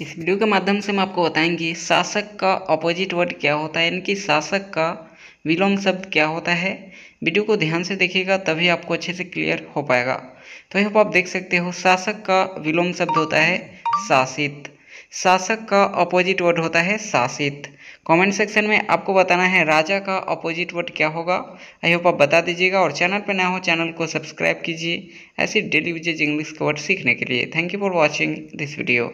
इस वीडियो के माध्यम से हम आपको बताएंगे शासक का ऑपोजिट वर्ड क्या होता है यानी कि शासक का विलोम शब्द क्या होता है वीडियो को ध्यान से देखिएगा तभी आपको अच्छे से क्लियर हो पाएगा तो आई पर आप देख सकते हो शासक का विलोम शब्द होता है शासित शासक का ऑपोजिट वर्ड होता है शासित कमेंट सेक्शन में आपको बताना है राजा का ऑपोजिट वर्ड क्या होगा आई होप आप बता दीजिएगा और चैनल पर नया हो चैनल को सब्सक्राइब कीजिए ऐसी डेली विजेज इंग्लिश का वर्ड सीखने के लिए thank you for watching this video